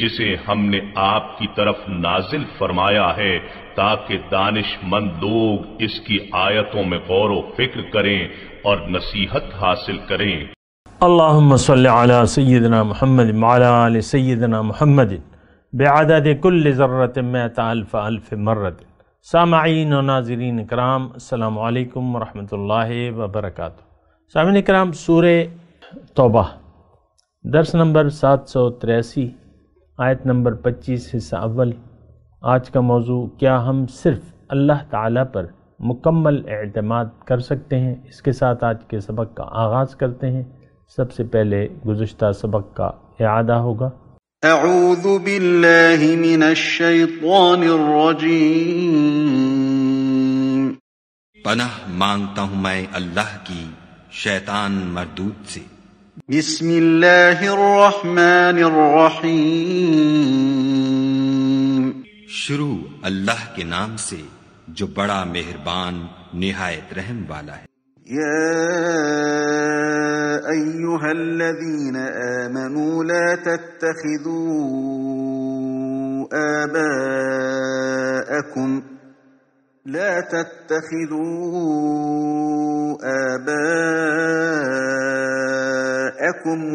جسے ہم نے آپ کی طرف نازل فرمایا ہے تاکہ دانش مند لوگ اس کی آیتوں میں غور و فکر کریں اور نصیحت حاصل کریں اللہم صلی علی سیدنا محمد وعلا آل سیدنا محمد بعدد کل ذرت میت الف الف مرد سامعین و ناظرین کرام السلام علیکم ورحمت اللہ وبرکاتہ اکرام کرام توبہ درس نمبر سات سو تریسی آیت نمبر پچیس حصہ اول آج کا موضوع کیا ہم صرف اللہ تعالیٰ پر مکمل اعتماد کر سکتے ہیں اس کے ساتھ آج کے سبق کا آغاز کرتے ہیں سب سے پہلے گزشتہ سبق کا اعادہ ہوگا اعوذ باللہ من الشیطان الرجیم پناہ مانگتا ہوں میں اللہ کی شیطان مردود سے بسم الله الرحمن الرحيم شروع الله کے نام سے جو بڑا مہربان نہایت رحم والا ہے يا أيها الذين آمنوا لا تتخذوا آباءكم لا تتخذوا آباءكم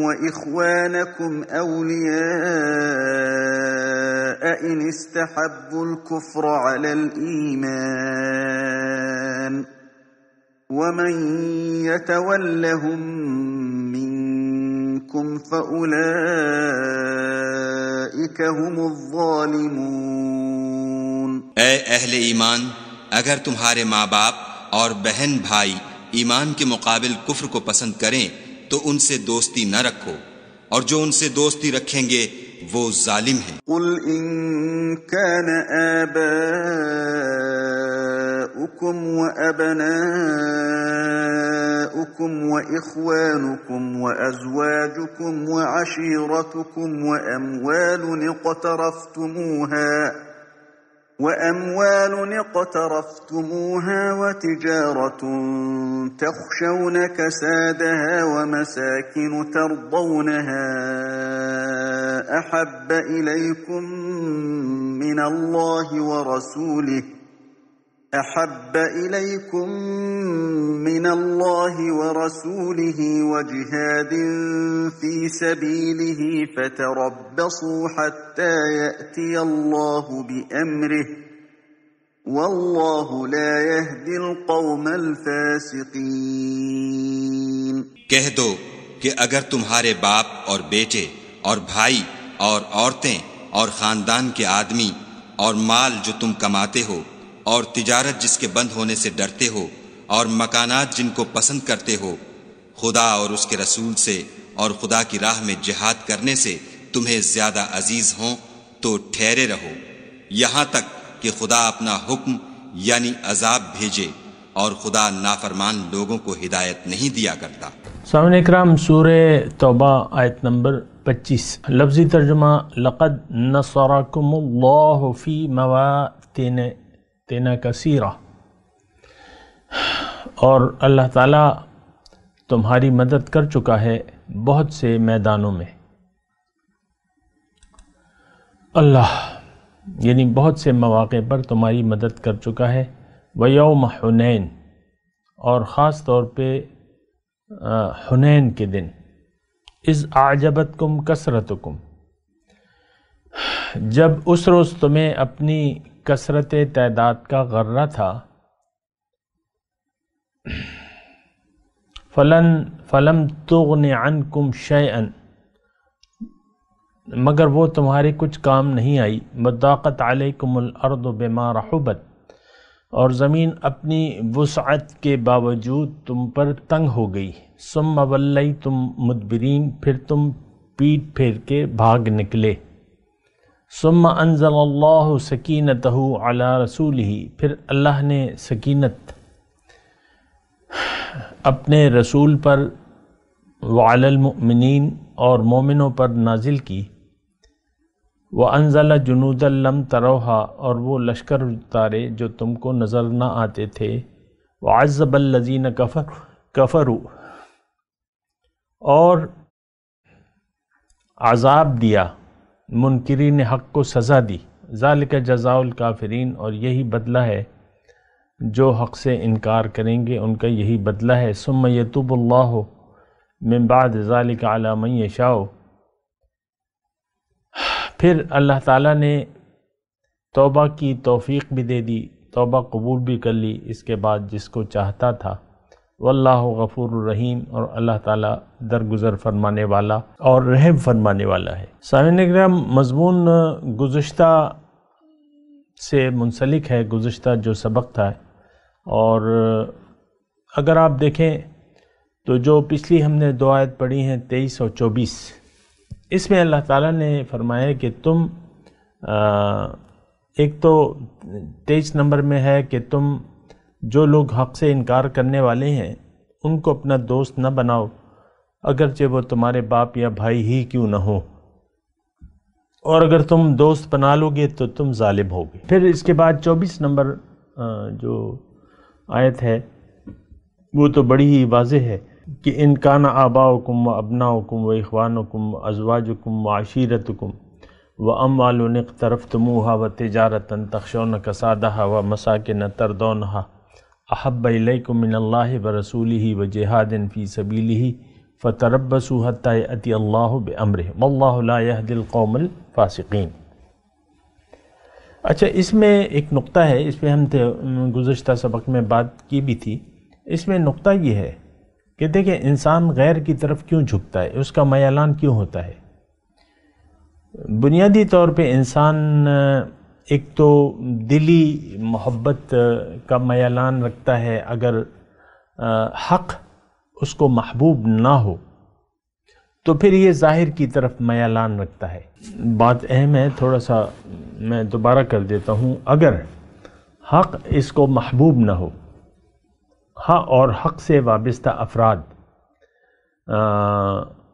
وإخوانكم أولياء إن استحبوا الكفر على الإيمان ومن يتولهم منكم فأولئك هم الظالمون أي أهل إيمان اگر تمہارے ماں باپ اور بہن بھائی ایمان کے مقابل کفر کو پسند کریں تو ان سے دوستی نہ رکھو اور جو ان سے دوستی رکھیں گے وہ ظالم ہیں قل ان كان آباؤكم وأبناؤكم وإخوانكم وأزواجكم وعشيرتكم وأموال اقترفتموها وأموال اقترفتموها وتجارة تخشون كسادها ومساكن ترضونها أحب إليكم من الله ورسوله أحب إليكم من الله ورسوله وجهاد في سبيله فتربصوا حتى يأتي الله بأمره والله لا يهدي القوم الفاسقين कह दो कि अगर तुम्हारे बाप और बेटे और भाई और औरतें और खानदान के आदमी और माल जो तुम कमाते हो اور تجارت جس کے بند ہونے سے ڈرتے ہو اور مکانات جن کو پسند کرتے ہو خدا اور اس کے رسول سے اور خدا کی راہ میں جہاد کرنے سے تمہیں زیادہ عزیز ہوں تو ٹھہرے رہو یہاں تک کہ خدا اپنا حکم یعنی عذاب بھیجے اور خدا نافرمان لوگوں کو ہدایت نہیں دیا کرتا سامنے توبہ آیت نمبر پچیس لفظی ترجمہ لقد نصرکم اللہ فی تینا کثیرہ اور اللہ تعالیٰ تمہاری مدد کر چکا ہے بہت سے میدانوں میں اللہ یعنی بہت سے مواقع پر تمہاری مدد کر چکا ہے ویوم حنین اور خاص طور پہ حنین کے دن از آجبت کم کثرت کم جب اس روز تمہیں اپنی کثرت تعداد کا غرہ تھا فلن فلم تغن عن کم مگر وہ تمہارے کچھ کام نہیں آئی مداقت علیکم الارض بما رحبت اور زمین اپنی وسعت کے باوجود تم پر تنگ ہو گئی سم اولی تم مدبرین پھر تم پیٹ پھیر کے بھاگ نکلے ثم انزل اللہ سکینت علی اعلی رسول ہی پھر اللہ نے سکینت اپنے رسول پر المؤمنین اور مومنوں پر نازل کی وہ جُنُودَ جنود الم اور وہ لشکر تارے جو تم کو نظر نہ آتے تھے وہ الَّذِينَ كَفَرُوا کفر اور عذاب دیا منکرین حق کو سزا دی ذالک جزاء الکافرین اور یہی بدلہ ہے جو حق سے انکار کریں گے ان کا یہی بدلہ ہے ثم یتوب اللہ من بعد ذالک علی من یشاء پھر اللہ تعالیٰ نے توبہ کی توفیق بھی دے دی توبہ قبول بھی کر لی اس کے بعد جس کو چاہتا تھا واللہ غفور الرحیم اور اللہ تعالیٰ درگزر فرمانے والا اور رحم فرمانے والا ہے سامعین اکرام مضمون گزشتہ سے منسلک ہے گزشتہ جو سبق تھا اور اگر آپ دیکھیں تو جو پچھلی ہم نے دو آیت پڑھی ہیں تیئیس اور چوبیس اس میں اللہ تعالیٰ نے فرمایا کہ تم ایک تو تیئیس نمبر میں ہے کہ تم جو لوگ حق سے انکار کرنے والے ہیں ان کو اپنا دوست نہ بناؤ اگرچہ وہ تمہارے باپ یا بھائی ہی کیوں نہ ہو اور اگر تم دوست بنا لوگے تو تم ظالم ہوگے پھر اس کے بعد چوبیس نمبر جو آیت ہے وہ تو بڑی ہی واضح ہے کہ ان کا کم و ابناؤکم کم و اخوان و کم و ازواج کم و عاشیرت کم و ام طرف تموہا و تجارتً تخشون کسادہ و مساکن تردونہا احب عل ملّہ برسول ہی جہاد فی صبیل ہی فطرب صحت عطی اللہ بمر اللہ دل قوم الفاصقین اچھا اس میں ایک نقطہ ہے اس پہ ہم گزشتہ سبق میں بات کی بھی تھی اس میں نقطہ یہ ہے کہ دیکھیں انسان غیر کی طرف کیوں جھکتا ہے اس کا میلان کیوں ہوتا ہے بنیادی طور پہ انسان ایک تو دلی محبت کا میلان رکھتا ہے اگر حق اس کو محبوب نہ ہو تو پھر یہ ظاہر کی طرف میلان رکھتا ہے بات اہم ہے تھوڑا سا میں دوبارہ کر دیتا ہوں اگر حق اس کو محبوب نہ ہو ہاں اور حق سے وابستہ افراد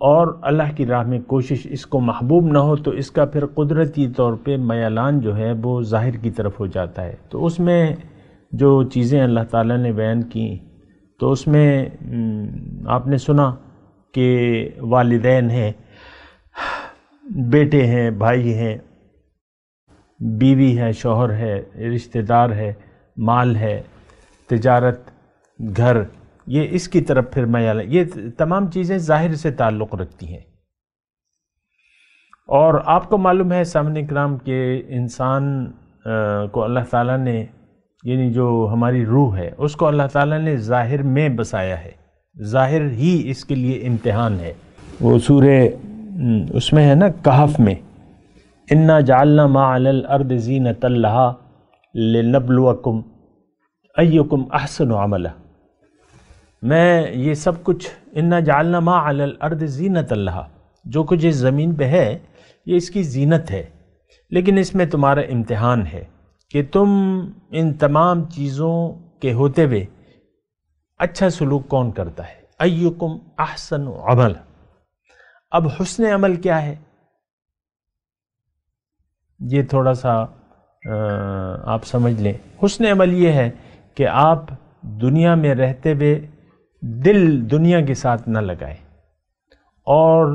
اور اللہ کی راہ میں کوشش اس کو محبوب نہ ہو تو اس کا پھر قدرتی طور پہ میلان جو ہے وہ ظاہر کی طرف ہو جاتا ہے تو اس میں جو چیزیں اللہ تعالیٰ نے بیان کیں تو اس میں آپ نے سنا کہ والدین ہیں بیٹے ہیں بھائی ہیں بیوی ہے شوہر ہے رشتہ دار ہے مال ہے تجارت گھر یہ اس کی طرف پھر معیلا یہ تمام چیزیں ظاہر سے تعلق رکھتی ہیں اور آپ کو معلوم ہے سامنے کرام کہ انسان کو اللہ تعالیٰ نے یعنی جو ہماری روح ہے اس کو اللہ تعالیٰ نے ظاہر میں بسایا ہے ظاہر ہی اس کے لیے امتحان ہے وہ سورہ اس میں ہے نا کہف میں انا جالنا ما لنبلوکم اکم احسن عملہ میں یہ سب کچھ ان جالنا ما الارض زینت اللہ جو کچھ اس زمین پہ ہے یہ اس کی زینت ہے لیکن اس میں تمہارا امتحان ہے کہ تم ان تمام چیزوں کے ہوتے ہوئے اچھا سلوک کون کرتا ہے ایوکم احسن عمل اب حسن عمل کیا ہے یہ تھوڑا سا آپ سمجھ لیں حسن عمل یہ ہے کہ آپ دنیا میں رہتے ہوئے دل دنیا کے ساتھ نہ لگائے اور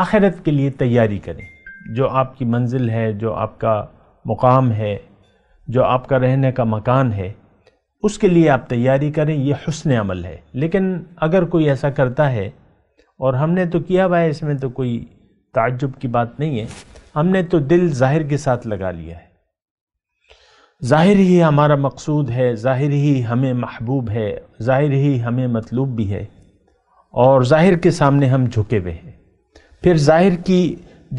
آخرت کے لیے تیاری کریں جو آپ کی منزل ہے جو آپ کا مقام ہے جو آپ کا رہنے کا مکان ہے اس کے لیے آپ تیاری کریں یہ حسن عمل ہے لیکن اگر کوئی ایسا کرتا ہے اور ہم نے تو کیا بھائی اس میں تو کوئی تعجب کی بات نہیں ہے ہم نے تو دل ظاہر کے ساتھ لگا لیا ہے ظاہر ہی ہمارا مقصود ہے ظاہر ہی ہمیں محبوب ہے ظاہر ہی ہمیں مطلوب بھی ہے اور ظاہر کے سامنے ہم جھکے ہوئے ہیں پھر ظاہر کی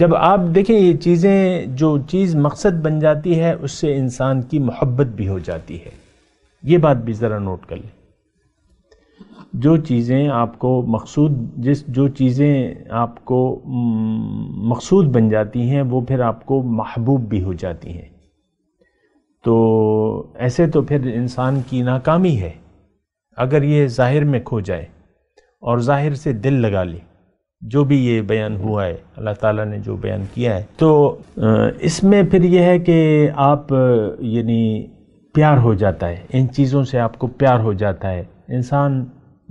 جب آپ دیکھیں یہ چیزیں جو چیز مقصد بن جاتی ہے اس سے انسان کی محبت بھی ہو جاتی ہے یہ بات بھی ذرا نوٹ کر لیں جو چیزیں آپ کو مقصود جس جو چیزیں آپ کو مقصود بن جاتی ہیں وہ پھر آپ کو محبوب بھی ہو جاتی ہیں تو ایسے تو پھر انسان کی ناکامی ہے اگر یہ ظاہر میں کھو جائے اور ظاہر سے دل لگا لے جو بھی یہ بیان ہوا ہے اللہ تعالیٰ نے جو بیان کیا ہے تو اس میں پھر یہ ہے کہ آپ یعنی پیار ہو جاتا ہے ان چیزوں سے آپ کو پیار ہو جاتا ہے انسان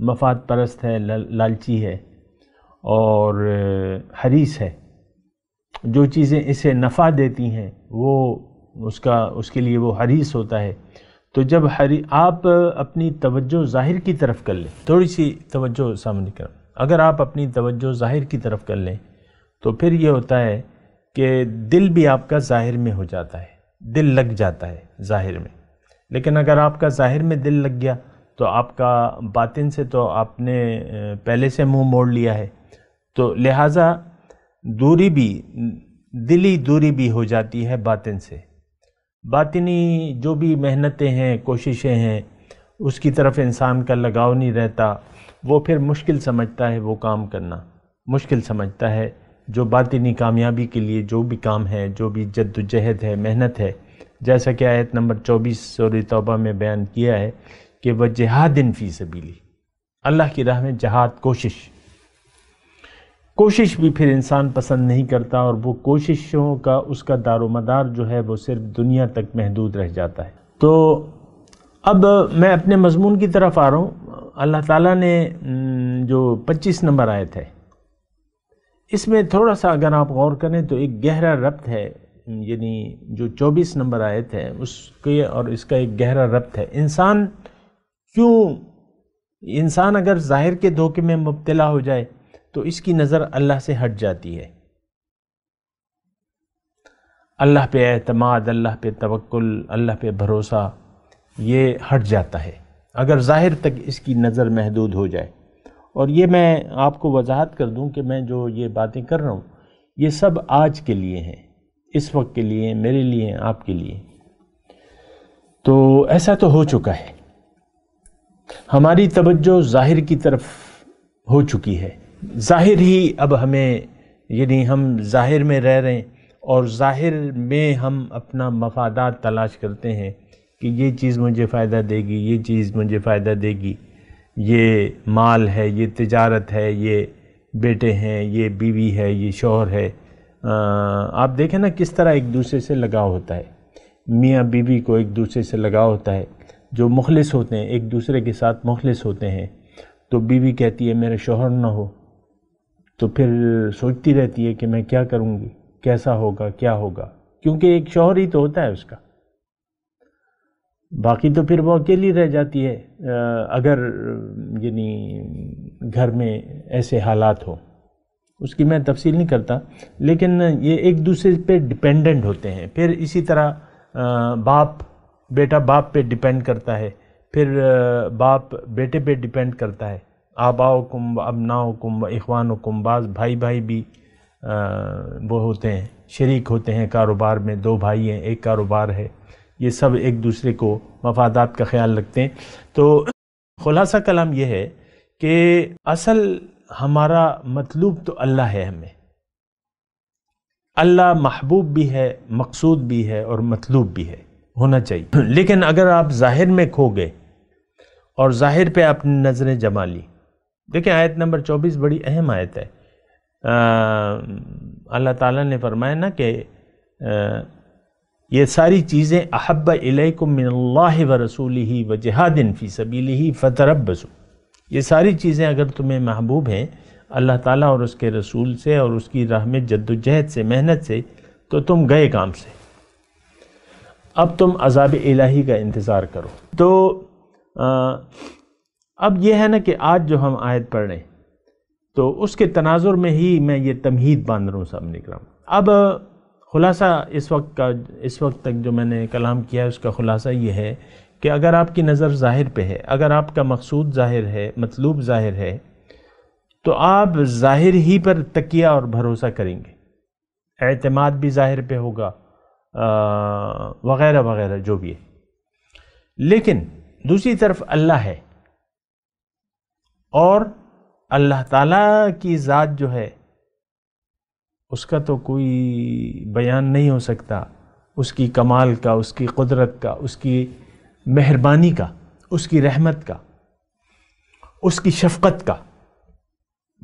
مفاد پرست ہے لالچی ہے اور حریص ہے جو چیزیں اسے نفع دیتی ہیں وہ اس کا اس کے لیے وہ حریص ہوتا ہے تو جب آپ اپنی توجہ ظاہر کی طرف کر لیں تھوڑی سی توجہ سامنے کر اگر آپ اپنی توجہ ظاہر کی طرف کر لیں تو پھر یہ ہوتا ہے کہ دل بھی آپ کا ظاہر میں ہو جاتا ہے دل لگ جاتا ہے ظاہر میں لیکن اگر آپ کا ظاہر میں دل لگ گیا تو آپ کا باطن سے تو آپ نے پہلے سے منہ موڑ لیا ہے تو لہٰذا دوری بھی دلی دوری بھی ہو جاتی ہے باطن سے باطنی جو بھی محنتیں ہیں کوششیں ہیں اس کی طرف انسان کا لگاؤ نہیں رہتا وہ پھر مشکل سمجھتا ہے وہ کام کرنا مشکل سمجھتا ہے جو باطنی کامیابی کے لیے جو بھی کام ہے جو بھی جد و جہد ہے محنت ہے جیسا کہ آیت نمبر چوبیس سور توبہ میں بیان کیا ہے کہ وہ جہاد فی سبیلی اللہ کی راہ میں جہاد کوشش کوشش بھی پھر انسان پسند نہیں کرتا اور وہ کوششوں کا اس کا دار و مدار جو ہے وہ صرف دنیا تک محدود رہ جاتا ہے تو اب میں اپنے مضمون کی طرف آ رہا ہوں اللہ تعالیٰ نے جو پچیس نمبر آئے تھے اس میں تھوڑا سا اگر آپ غور کریں تو ایک گہرا ربط ہے یعنی جو چوبیس نمبر آئے تھے اس کے اور اس کا ایک گہرا ربط ہے انسان کیوں انسان اگر ظاہر کے دھوکے میں مبتلا ہو جائے تو اس کی نظر اللہ سے ہٹ جاتی ہے اللہ پہ اعتماد اللہ پہ توکل اللہ پہ بھروسہ یہ ہٹ جاتا ہے اگر ظاہر تک اس کی نظر محدود ہو جائے اور یہ میں آپ کو وضاحت کر دوں کہ میں جو یہ باتیں کر رہا ہوں یہ سب آج کے لیے ہیں اس وقت کے لیے میرے لیے ہیں آپ کے لیے تو ایسا تو ہو چکا ہے ہماری توجہ ظاہر کی طرف ہو چکی ہے ظاہر ہی اب ہمیں یعنی ہم ظاہر میں رہ رہے ہیں اور ظاہر میں ہم اپنا مفادات تلاش کرتے ہیں کہ یہ چیز مجھے فائدہ دے گی یہ چیز مجھے فائدہ دے گی یہ مال ہے یہ تجارت ہے یہ بیٹے ہیں یہ بیوی ہے یہ شوہر ہے آپ دیکھیں نا کس طرح ایک دوسرے سے لگاؤ ہوتا ہے میاں بیوی کو ایک دوسرے سے لگاؤ ہوتا ہے جو مخلص ہوتے ہیں ایک دوسرے کے ساتھ مخلص ہوتے ہیں تو بیوی کہتی ہے میرے شوہر نہ ہو تو پھر سوچتی رہتی ہے کہ میں کیا کروں گی کیسا ہوگا کیا ہوگا کیونکہ ایک شوہر ہی تو ہوتا ہے اس کا باقی تو پھر وہ اکیلی رہ جاتی ہے اگر یعنی گھر میں ایسے حالات ہوں اس کی میں تفصیل نہیں کرتا لیکن یہ ایک دوسرے پہ ڈیپینڈنٹ ہوتے ہیں پھر اسی طرح باپ بیٹا باپ پہ ڈیپینڈ کرتا ہے پھر باپ بیٹے پہ ڈیپینڈ کرتا ہے آباؤ و ابناؤ و اخوان و کم بعض بھائی بھائی بھی وہ ہوتے ہیں شریک ہوتے ہیں کاروبار میں دو بھائی ہیں ایک کاروبار ہے یہ سب ایک دوسرے کو مفادات کا خیال رکھتے ہیں تو خلاصہ کلام یہ ہے کہ اصل ہمارا مطلوب تو اللہ ہے ہمیں اللہ محبوب بھی ہے مقصود بھی ہے اور مطلوب بھی ہے ہونا چاہیے لیکن اگر آپ ظاہر میں کھو گئے اور ظاہر پہ آپ نے نظریں جما لیں دیکھیں آیت نمبر چوبیس بڑی اہم آیت ہے اللہ تعالیٰ نے فرمایا نا کہ یہ ساری چیزیں احب من اللہ و رسول ہی وجہادن فی فطرب سسو یہ ساری چیزیں اگر تمہیں محبوب ہیں اللہ تعالیٰ اور اس کے رسول سے اور اس کی رحمت جد و جہد سے محنت سے تو تم گئے کام سے اب تم عذاب الہی کا انتظار کرو تو اب یہ ہے نا کہ آج جو ہم آیت پڑھ رہے ہیں تو اس کے تناظر میں ہی میں یہ تمہید باندھ رہا ہوں سامنے کا اب خلاصہ اس وقت کا اس وقت تک جو میں نے کلام کیا ہے اس کا خلاصہ یہ ہے کہ اگر آپ کی نظر ظاہر پہ ہے اگر آپ کا مقصود ظاہر ہے مطلوب ظاہر ہے تو آپ ظاہر ہی پر تکیہ اور بھروسہ کریں گے اعتماد بھی ظاہر پہ ہوگا وغیرہ وغیرہ جو بھی ہے لیکن دوسری طرف اللہ ہے اور اللہ تعالیٰ کی ذات جو ہے اس کا تو کوئی بیان نہیں ہو سکتا اس کی کمال کا اس کی قدرت کا اس کی مہربانی کا اس کی رحمت کا اس کی شفقت کا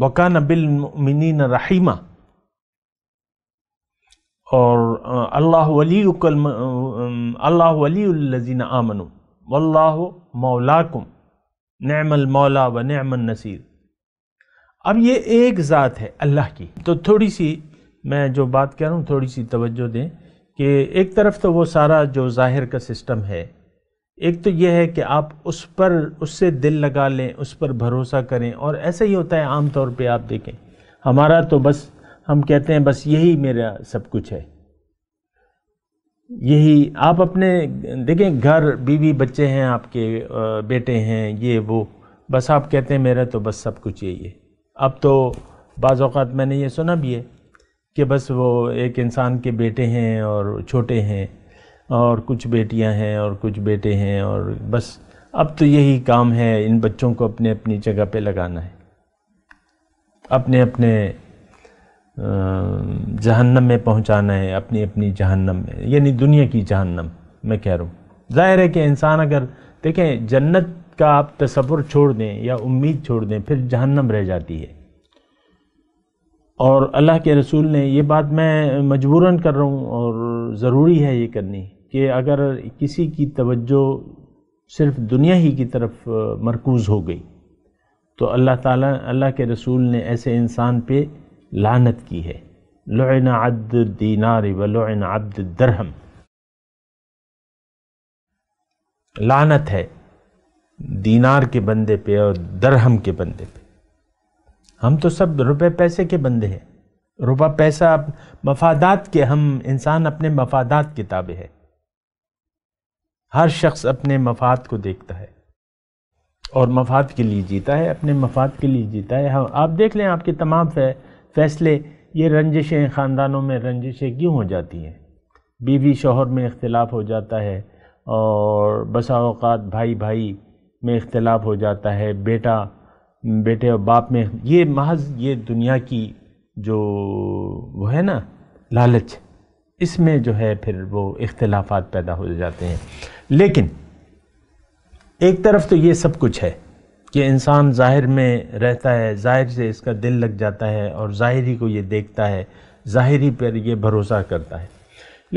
وکان بالمؤمنین رحیمہ اور اللہ علیہ اللہ ولی الزین واللہ مولاکم نعم المولا و نعم النصیر اب یہ ایک ذات ہے اللہ کی تو تھوڑی سی میں جو بات کر رہا ہوں تھوڑی سی توجہ دیں کہ ایک طرف تو وہ سارا جو ظاہر کا سسٹم ہے ایک تو یہ ہے کہ آپ اس پر اس سے دل لگا لیں اس پر بھروسہ کریں اور ایسا ہی ہوتا ہے عام طور پہ آپ دیکھیں ہمارا تو بس ہم کہتے ہیں بس یہی میرا سب کچھ ہے یہی آپ اپنے دیکھیں گھر بیوی بچے ہیں آپ کے بیٹے ہیں یہ وہ بس آپ کہتے ہیں میرا تو بس سب کچھ یہی ہے اب تو بعض اوقات میں نے یہ سنا بھی ہے کہ بس وہ ایک انسان کے بیٹے ہیں اور چھوٹے ہیں اور کچھ بیٹیاں ہیں اور کچھ بیٹے ہیں اور بس اب تو یہی کام ہے ان بچوں کو اپنے اپنی جگہ پہ لگانا ہے اپنے اپنے جہنم میں پہنچانا ہے اپنی اپنی جہنم میں یعنی دنیا کی جہنم میں کہہ رہا ہوں ظاہر ہے کہ انسان اگر دیکھیں جنت کا آپ تصور چھوڑ دیں یا امید چھوڑ دیں پھر جہنم رہ جاتی ہے اور اللہ کے رسول نے یہ بات میں مجبوراً کر رہا ہوں اور ضروری ہے یہ کرنی کہ اگر کسی کی توجہ صرف دنیا ہی کی طرف مرکوز ہو گئی تو اللہ تعالیٰ اللہ کے رسول نے ایسے انسان پہ لانت کی ہے لعن عبد الدینار عبد الدرہم لانت ہے دینار کے بندے پہ اور درہم کے بندے پہ ہم تو سب روپے پیسے کے بندے ہیں روپہ پیسہ مفادات کے ہم انسان اپنے مفادات کے تابع ہے ہر شخص اپنے مفاد کو دیکھتا ہے اور مفاد کے لیے جیتا ہے اپنے مفاد کے لیے جیتا ہے ہاں، آپ دیکھ لیں آپ کے تمام فیصلے یہ رنجشیں خاندانوں میں رنجشیں کیوں ہو جاتی ہیں بیوی شوہر میں اختلاف ہو جاتا ہے اور بسا اوقات بھائی بھائی میں اختلاف ہو جاتا ہے بیٹا بیٹے اور باپ میں یہ محض یہ دنیا کی جو وہ ہے نا لالچ اس میں جو ہے پھر وہ اختلافات پیدا ہو جاتے ہیں لیکن ایک طرف تو یہ سب کچھ ہے کہ انسان ظاہر میں رہتا ہے ظاہر سے اس کا دل لگ جاتا ہے اور ظاہری کو یہ دیکھتا ہے ظاہری پر یہ بھروسہ کرتا ہے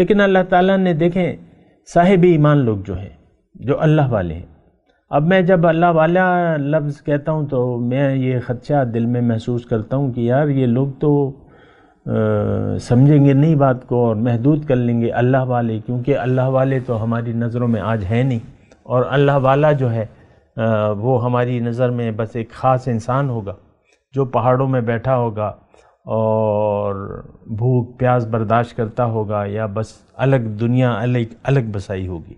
لیکن اللہ تعالیٰ نے دیکھیں صاحب ایمان لوگ جو ہیں جو اللہ والے ہیں اب میں جب اللہ والا لفظ کہتا ہوں تو میں یہ خدشہ دل میں محسوس کرتا ہوں کہ یار یہ لوگ تو سمجھیں گے نہیں بات کو اور محدود کر لیں گے اللہ والے کیونکہ اللہ والے تو ہماری نظروں میں آج ہے نہیں اور اللہ والا جو ہے وہ ہماری نظر میں بس ایک خاص انسان ہوگا جو پہاڑوں میں بیٹھا ہوگا اور بھوک پیاس برداشت کرتا ہوگا یا بس الگ دنیا الگ الگ بسائی ہوگی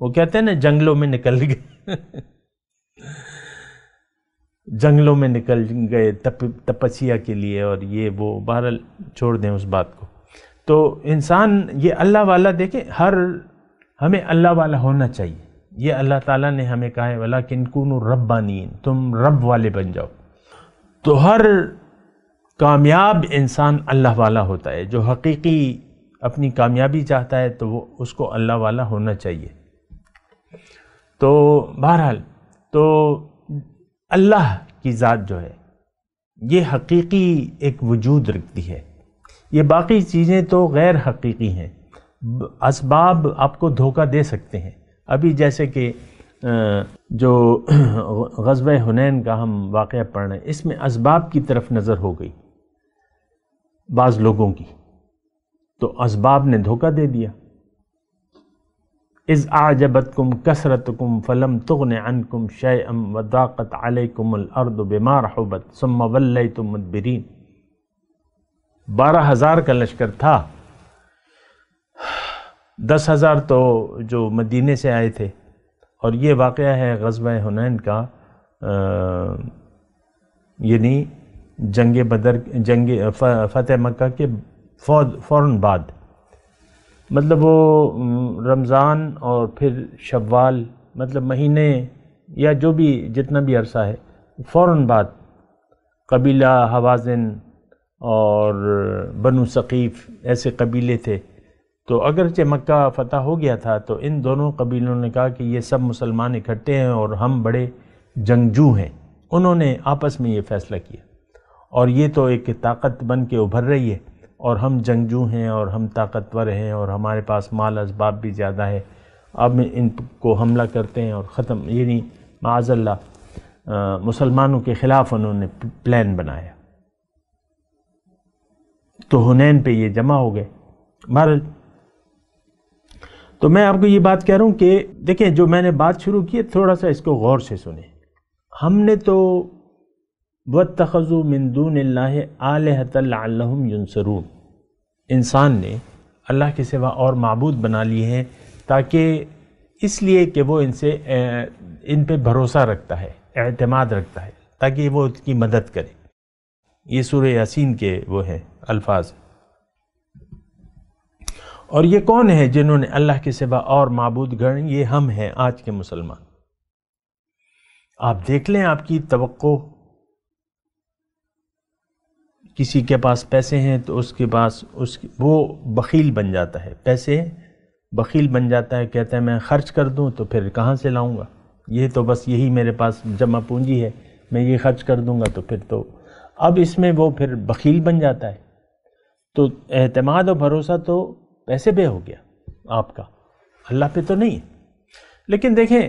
وہ کہتے ہیں نا جنگلوں میں نکل گئے جنگلوں میں نکل گئے تپسیا کے لیے اور یہ وہ بہرحال چھوڑ دیں اس بات کو تو انسان یہ اللہ والا دیکھیں ہر ہمیں اللہ والا ہونا چاہیے یہ اللہ تعالیٰ نے ہمیں کہا ہے ولیکن کنکون ربانین تم رب والے بن جاؤ تو ہر کامیاب انسان اللہ والا ہوتا ہے جو حقیقی اپنی کامیابی چاہتا ہے تو وہ اس کو اللہ والا ہونا چاہیے تو بہرحال تو اللہ کی ذات جو ہے یہ حقیقی ایک وجود رکھتی ہے یہ باقی چیزیں تو غیر حقیقی ہیں اسباب آپ کو دھوکہ دے سکتے ہیں ابھی جیسے کہ جو غزوہ حنین کا ہم واقعہ پڑھ رہے ہیں اس میں اسباب کی طرف نظر ہو گئی بعض لوگوں کی تو اسباب نے دھوکہ دے دیا از آ جبت کم کثرت کم فلم تغن ان کم شے ام وداقت علیہ کم الرد و بیمار ہوبت سم و تم بارہ ہزار کا لشکر تھا دس ہزار تو جو مدینے سے آئے تھے اور یہ واقعہ ہے غزوہ حنین کا یعنی جنگ بدر جنگ فتح مکہ کے فوراً بعد مطلب وہ رمضان اور پھر شوال مطلب مہینے یا جو بھی جتنا بھی عرصہ ہے فوراً بعد قبیلہ حوازن اور بنو ثقیف ایسے قبیلے تھے تو اگرچہ مکہ فتح ہو گیا تھا تو ان دونوں قبیلوں نے کہا کہ یہ سب مسلمان اکٹھے ہیں اور ہم بڑے جنگجو ہیں انہوں نے آپس میں یہ فیصلہ کیا اور یہ تو ایک طاقت بن کے ابھر رہی ہے اور ہم جنگجو ہیں اور ہم طاقتور ہیں اور ہمارے پاس مال اسباب بھی زیادہ ہے اب ان کو حملہ کرتے ہیں اور ختم یعنی معاذ اللہ مسلمانوں کے خلاف انہوں نے پلان بنایا تو ہنین پہ یہ جمع ہو گئے بہرحال تو میں آپ کو یہ بات کہہ رہا ہوں کہ دیکھیں جو میں نے بات شروع کی ہے تھوڑا سا اس کو غور سے سنیں ہم نے تو بخض و اللہ اللّہ آلیہم یُنسروم انسان نے اللہ کے سوا اور معبود بنا لیے ہیں تاکہ اس لیے کہ وہ ان سے ان پہ بھروسہ رکھتا ہے اعتماد رکھتا ہے تاکہ وہ اس کی مدد کرے یہ سورہ یاسین کے وہ ہیں الفاظ اور یہ کون ہے جنہوں نے اللہ کے سوا اور معبود گڑھ یہ ہم ہیں آج کے مسلمان آپ دیکھ لیں آپ کی توقع کسی کے پاس پیسے ہیں تو اس کے پاس اس وہ بخیل بن جاتا ہے پیسے بخیل بن جاتا ہے کہتا ہے میں خرچ کر دوں تو پھر کہاں سے لاؤں گا یہ تو بس یہی میرے پاس جمع پونجی ہے میں یہ خرچ کر دوں گا تو پھر تو اب اس میں وہ پھر بخیل بن جاتا ہے تو اعتماد و بھروسہ تو پیسے بے ہو گیا آپ کا اللہ پہ تو نہیں لیکن دیکھیں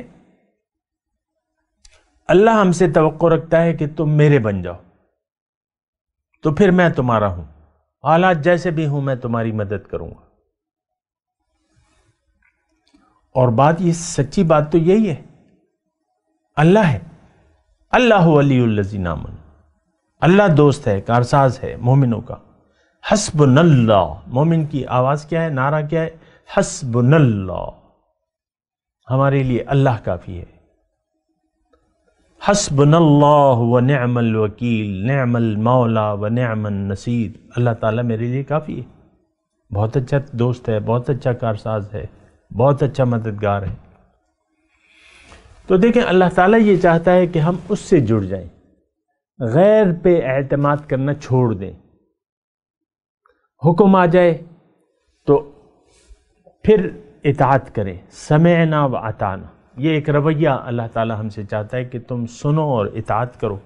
اللہ ہم سے توقع رکھتا ہے کہ تم میرے بن جاؤ تو پھر میں تمہارا ہوں حالات جیسے بھی ہوں میں تمہاری مدد کروں گا اور بات یہ سچی بات تو یہی ہے اللہ ہے اللہ علی اللہ نامن اللہ دوست ہے کارساز ہے مومنوں کا حسب اللہ مومن کی آواز کیا ہے نعرہ کیا ہے حسب اللہ ہمارے لیے اللہ کافی ہے حسب اللہ و نعم الوکیل نعم المولا و نعم النصیر اللہ تعالیٰ میرے لیے کافی ہے بہت اچھا دوست ہے بہت اچھا کارساز ہے بہت اچھا مددگار ہے تو دیکھیں اللہ تعالیٰ یہ چاہتا ہے کہ ہم اس سے جڑ جائیں غیر پہ اعتماد کرنا چھوڑ دیں حکم آ جائے تو پھر اطاعت کریں سمعنا و عطا یہ ایک رویہ اللہ تعالیٰ ہم سے چاہتا ہے کہ تم سنو اور اطاعت کرو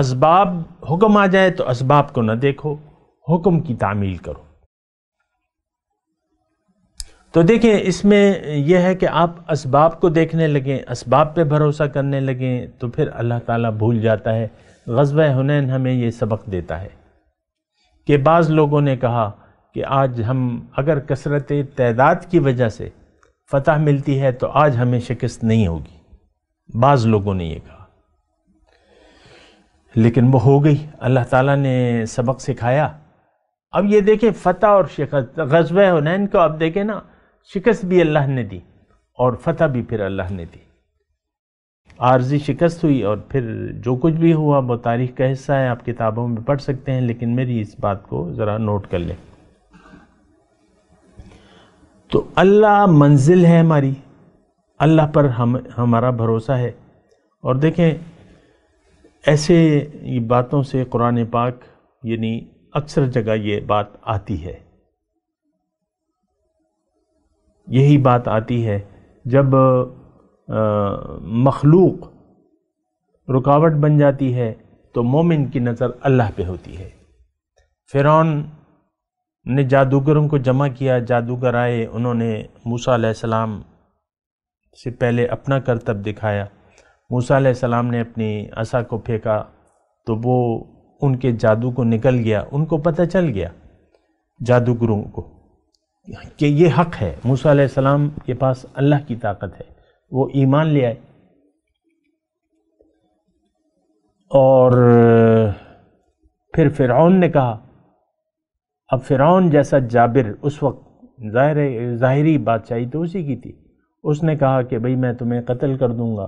اسباب حکم آ جائے تو اسباب کو نہ دیکھو حکم کی تعمیل کرو تو دیکھیں اس میں یہ ہے کہ آپ اسباب کو دیکھنے لگیں اسباب پہ بھروسہ کرنے لگیں تو پھر اللہ تعالیٰ بھول جاتا ہے غزوہ ہنین ہمیں یہ سبق دیتا ہے کہ بعض لوگوں نے کہا کہ آج ہم اگر کثرت تعداد کی وجہ سے فتح ملتی ہے تو آج ہمیں شکست نہیں ہوگی بعض لوگوں نے یہ کہا لیکن وہ ہو گئی اللہ تعالیٰ نے سبق سکھایا اب یہ دیکھیں فتح اور شکست غزوہ حنین کو اب دیکھیں نا شکست بھی اللہ نے دی اور فتح بھی پھر اللہ نے دی عارضی شکست ہوئی اور پھر جو کچھ بھی ہوا وہ تاریخ کا حصہ ہے آپ کتابوں میں پڑھ سکتے ہیں لیکن میری اس بات کو ذرا نوٹ کر لیں تو اللہ منزل ہے ہماری اللہ پر ہم ہمارا بھروسہ ہے اور دیکھیں ایسے باتوں سے قرآن پاک یعنی اکثر جگہ یہ بات آتی ہے یہی بات آتی ہے جب مخلوق رکاوٹ بن جاتی ہے تو مومن کی نظر اللہ پہ ہوتی ہے فرعون نے جادوگروں کو جمع کیا جادوگر آئے انہوں نے موسیٰ علیہ السلام سے پہلے اپنا کرتب دکھایا موسیٰ علیہ السلام نے اپنی عصا کو پھیکا تو وہ ان کے جادو کو نکل گیا ان کو پتہ چل گیا جادوگروں کو کہ یہ حق ہے موسیٰ علیہ السلام کے پاس اللہ کی طاقت ہے وہ ایمان لے آئے اور پھر فرعون نے کہا اب فرعون جیسا جابر اس وقت ظاہر ظاہری بادشاہی تو اسی کی تھی اس نے کہا کہ بھئی میں تمہیں قتل کر دوں گا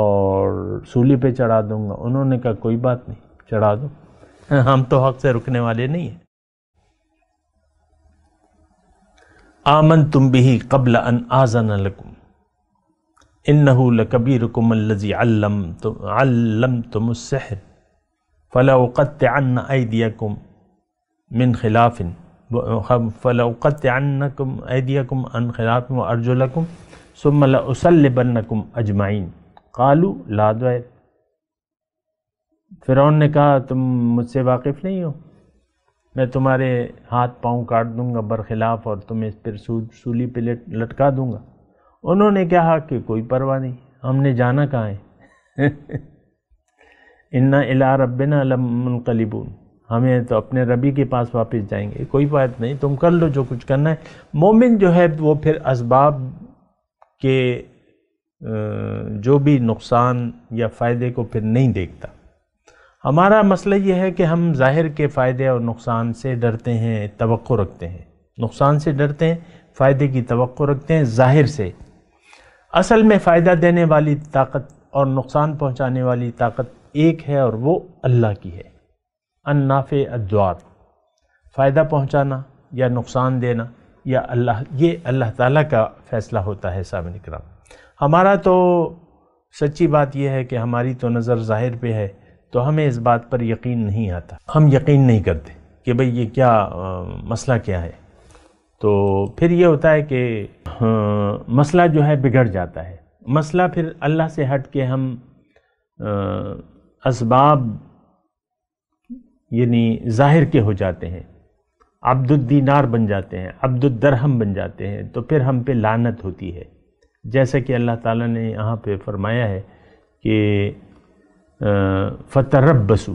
اور سولی پہ چڑھا دوں گا انہوں نے کہا کوئی بات نہیں چڑھا دو ہم تو حق سے رکنے والے نہیں ہیں آمن تم بھی قبل ان آزن لکم انہو لکبیرکم اللذی علمتم السحر علم تو مسح فلا وقت انََ من خلاف فلا وقت ان خلاف و ارجو لکم انخلاف لأسلبنکم اجمعین قالو لا دوائر فیرون نے کہا تم مجھ سے واقف نہیں ہو میں تمہارے ہاتھ پاؤں کاٹ دوں گا برخلاف اور تمہیں پھر سود سولی پلیٹ لٹکا دوں گا انہوں نے کہا کہ کوئی پرواہ نہیں ہم نے جانا کہاں ہے الا ربنا لمنقلبون ہمیں تو اپنے ربی کے پاس واپس جائیں گے کوئی بات نہیں تم کر لو جو کچھ کرنا ہے مومن جو ہے وہ پھر اسباب کے جو بھی نقصان یا فائدے کو پھر نہیں دیکھتا ہمارا مسئلہ یہ ہے کہ ہم ظاہر کے فائدے اور نقصان سے ڈرتے ہیں توقع رکھتے ہیں نقصان سے ڈرتے ہیں فائدے کی توقع رکھتے ہیں ظاہر سے اصل میں فائدہ دینے والی طاقت اور نقصان پہنچانے والی طاقت ایک ہے اور وہ اللہ کی ہے النافع ادوار فائدہ پہنچانا یا نقصان دینا یا اللہ یہ اللہ تعالیٰ کا فیصلہ ہوتا ہے سامنے کرام ہمارا تو سچی بات یہ ہے کہ ہماری تو نظر ظاہر پہ ہے تو ہمیں اس بات پر یقین نہیں آتا ہم یقین نہیں کرتے کہ بھئی یہ کیا مسئلہ کیا ہے تو پھر یہ ہوتا ہے کہ مسئلہ جو ہے بگڑ جاتا ہے مسئلہ پھر اللہ سے ہٹ کے ہم اسباب یعنی ظاہر کے ہو جاتے ہیں عبد الدینار بن جاتے ہیں عبد الدرہم بن جاتے ہیں تو پھر ہم پہ لانت ہوتی ہے جیسا کہ اللہ تعالیٰ نے یہاں پہ فرمایا ہے کہ فتح بسو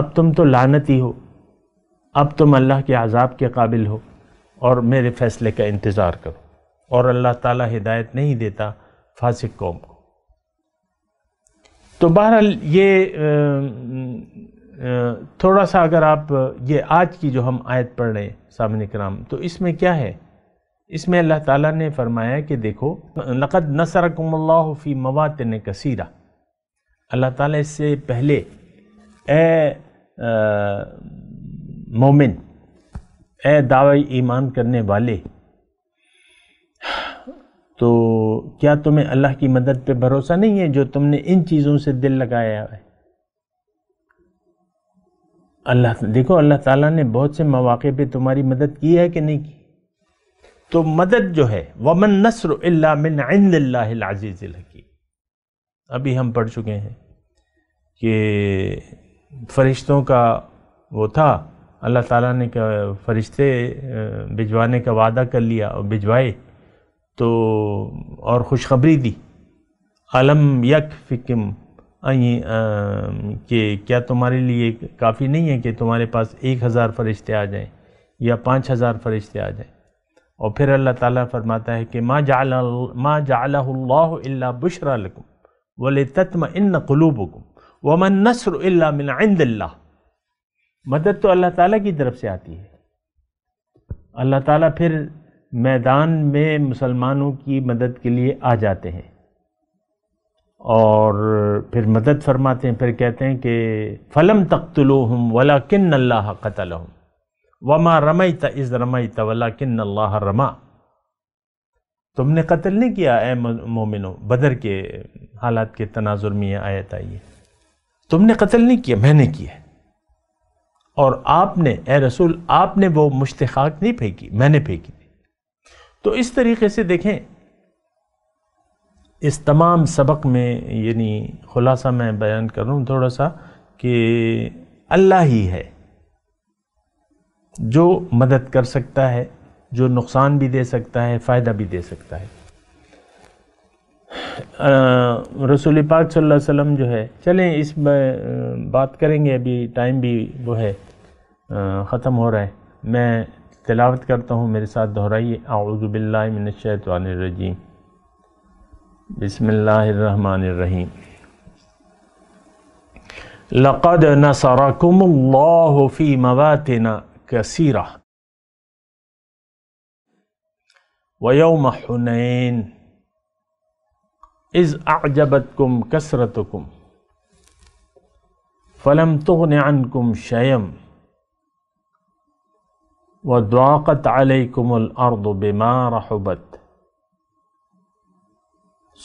اب تم تو لانت ہی ہو اب تم اللہ کے عذاب کے قابل ہو اور میرے فیصلے کا انتظار کرو اور اللہ تعالیٰ ہدایت نہیں دیتا فاسق قوم کو تو بہرحال یہ تھوڑا سا اگر آپ یہ آج کی جو ہم آیت پڑھ رہے ہیں سامنے کرام تو اس میں کیا ہے اس میں اللہ تعالیٰ نے فرمایا کہ دیکھو لقد نصرکم اللہ فی مواطن کثیرہ اللہ تعالیٰ اس سے پہلے اے مومن اے دعوی ایمان کرنے والے تو کیا تمہیں اللہ کی مدد پہ بھروسہ نہیں ہے جو تم نے ان چیزوں سے دل لگایا ہے اللہ دیکھو اللہ تعالیٰ نے بہت سے مواقع پہ تمہاری مدد کی ہے کہ نہیں کی تو مدد جو ہے ومن إِلَّا اللہ عِنْدِ اللَّهِ الْعَزِيزِ کی ابھی ہم پڑھ چکے ہیں کہ فرشتوں کا وہ تھا اللہ تعالیٰ نے فرشتے بھجوانے کا وعدہ کر لیا اور بھجوائے تو اور خوشخبری دی علم یک فکم کہ کیا تمہارے لیے کافی نہیں ہے کہ تمہارے پاس ایک ہزار فرشتے آ جائیں یا پانچ ہزار فرشتے آ جائیں اور پھر اللہ تعالیٰ فرماتا ہے کہ ما جعل ما جعلہ اللہ اللہ بشرا لکم ولتتمئن قلوبکم ومن نصر الا من عند اللہ مدد تو اللہ تعالیٰ کی طرف سے آتی ہے اللہ تعالیٰ پھر میدان میں مسلمانوں کی مدد کے لیے آ جاتے ہیں اور پھر مدد فرماتے ہیں پھر کہتے ہیں کہ فلم تقتلوہم ہم ولا کن اللہ قتل وما رمیت از رمیت ولکن کن اللہ رما تم نے قتل نہیں کیا اے مومنوں بدر کے حالات کے تناظر میں آیت آئیے تم نے قتل نہیں کیا میں نے کیا اور آپ نے اے رسول آپ نے وہ مشتخاک نہیں پھینکی میں نے پھینکی تو اس طریقے سے دیکھیں اس تمام سبق میں یعنی خلاصہ میں بیان کر رہا ہوں تھوڑا سا کہ اللہ ہی ہے جو مدد کر سکتا ہے جو نقصان بھی دے سکتا ہے فائدہ بھی دے سکتا ہے رسول پاک صلی اللہ علیہ وسلم جو ہے چلیں اس میں بات کریں گے ابھی ٹائم بھی وہ ہے ختم ہو رہا ہے میں تلاوت کرتا ہوں میرے ساتھ دہرائیے اعوذ باللہ من الشیطان الرجیم بسم اللہ الرحمن الرحیم لقد نصركم الله في مواتنا كثيرة ويوم حنين إذ أعجبتكم كسرتكم فلم تغن عنكم شيئا وضاقت عليكم الأرض بما رحبت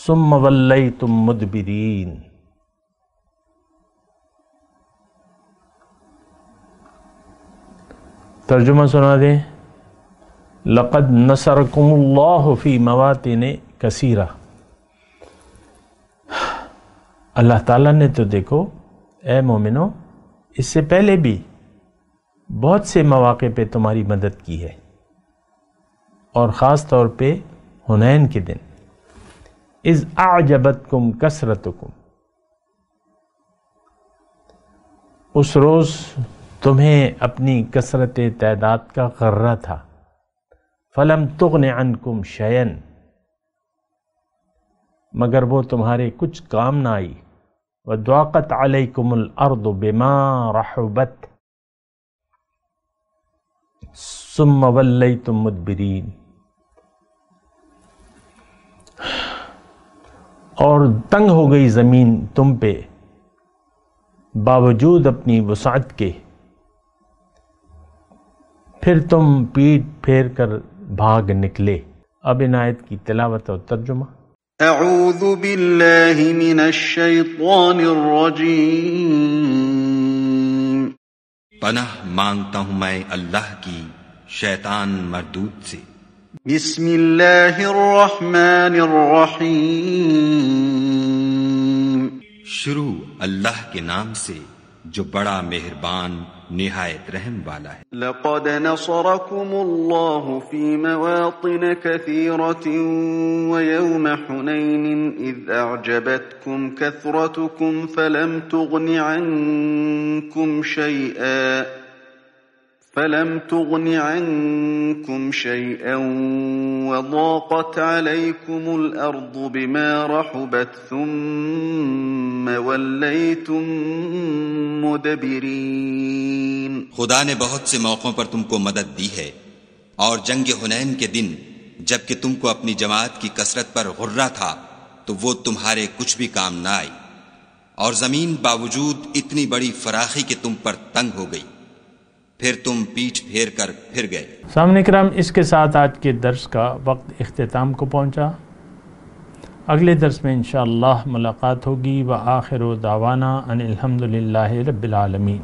ثم وليتم مدبرين ترجمة سنا دي لقد نصركم الله في مواتن كثيرة اللہ تعالیٰ نے تو دیکھو اے مومنو اس سے پہلے بھی بہت سے مواقع پہ تمہاری مدد کی ہے اور خاص طور پہ حنین کے دن از آ جبت کم کثرت اس روز تمہیں اپنی کثرت تعداد کا غرہ تھا فلم تغن عنکم شین مگر وہ تمہارے کچھ کام نہ آئی وَدْوَاقَتْ عَلَيْكُمُ الْأَرْضُ بِمَا رَحُبَتْ سم ملئی تم مدبرین اور تنگ ہو گئی زمین تم پہ باوجود اپنی وسعت کے پھر تم پیٹ پھیر کر بھاگ نکلے اب عنایت کی تلاوت اور ترجمہ اعوذ باللہ من الشیطان الرجیم پناہ مانگتا ہوں میں اللہ کی شیطان مردود سے بسم اللہ الرحمن الرحیم شروع اللہ کے نام سے جو بڑا مہربان نهاية رحم والا ہے لقد نصركم الله في مواطن كثيرة ويوم حنين إذ أعجبتكم كثرتكم فلم تغن عنكم شيئا فلم تغن عنكم شيئا وضاقت عليكم الأرض بما رحبت ثم وليتم مدبرين خدا نے بہت سے موقعوں پر تم کو مدد دی ہے اور جنگ ہنین کے دن جبکہ تم کو اپنی جماعت کی کثرت پر غرہ تھا تو وہ تمہارے کچھ بھی کام نہ آئی اور زمین باوجود اتنی بڑی فراخی کے تم پر تنگ ہو گئی پھر تم پیٹھ پھیر کر پھر گئے سامنے کرام اس کے ساتھ آج کے درس کا وقت اختتام کو پہنچا اگلے درس میں انشاءاللہ ملاقات ہوگی و آخر و دعوانا ان الحمدللہ رب العالمین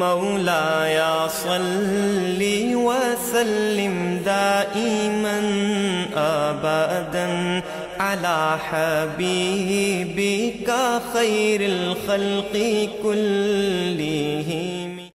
مولا یا صلی وسلم دائما آبادا على حبيبك خير الخلق كلهم